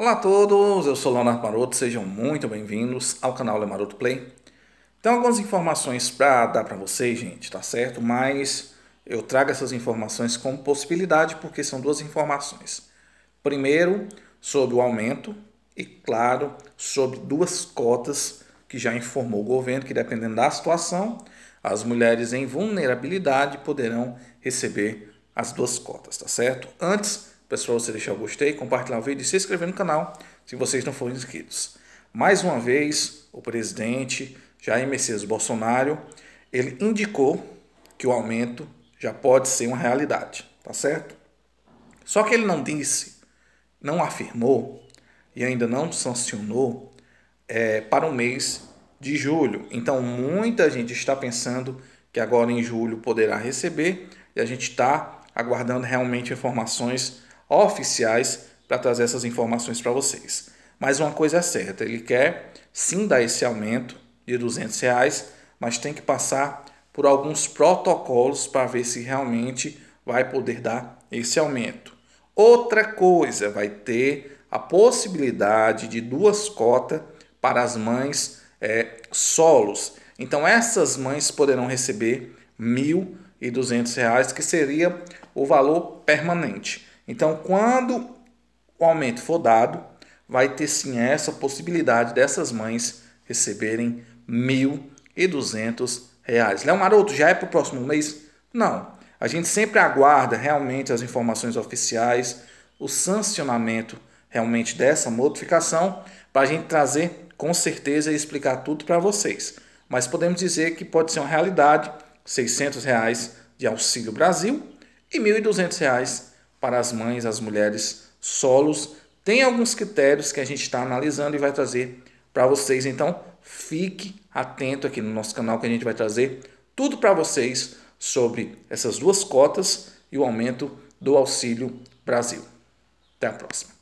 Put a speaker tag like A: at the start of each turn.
A: Olá a todos, eu sou Leonardo Maroto, sejam muito bem-vindos ao canal Le Maroto Play. Tem algumas informações para dar para vocês, gente, tá certo? Mas eu trago essas informações como possibilidade porque são duas informações. Primeiro, sobre o aumento e, claro, sobre duas cotas que já informou o governo que, dependendo da situação, as mulheres em vulnerabilidade poderão receber as duas cotas, tá certo? Antes, Pessoal, você deixar o gostei, compartilhar o vídeo e se inscrever no canal se vocês não forem inscritos. Mais uma vez, o presidente Jair Messias Bolsonaro, ele indicou que o aumento já pode ser uma realidade, tá certo? Só que ele não disse, não afirmou e ainda não sancionou é, para o mês de julho. Então muita gente está pensando que agora em julho poderá receber e a gente está aguardando realmente informações oficiais para trazer essas informações para vocês. Mas uma coisa é certa, ele quer sim dar esse aumento de 200 reais, mas tem que passar por alguns protocolos para ver se realmente vai poder dar esse aumento. Outra coisa, vai ter a possibilidade de duas cotas para as mães é, solos. Então essas mães poderão receber R$ 1.200, que seria o valor permanente. Então, quando o aumento for dado, vai ter sim essa possibilidade dessas mães receberem R$ 1.200. Léo Maroto, já é para o próximo mês? Não. A gente sempre aguarda realmente as informações oficiais, o sancionamento realmente dessa modificação, para a gente trazer com certeza e explicar tudo para vocês. Mas podemos dizer que pode ser uma realidade R$ 600 de Auxílio Brasil e R$ 1.200 para as mães, as mulheres solos. Tem alguns critérios que a gente está analisando e vai trazer para vocês. Então, fique atento aqui no nosso canal que a gente vai trazer tudo para vocês sobre essas duas cotas e o aumento do Auxílio Brasil. Até a próxima.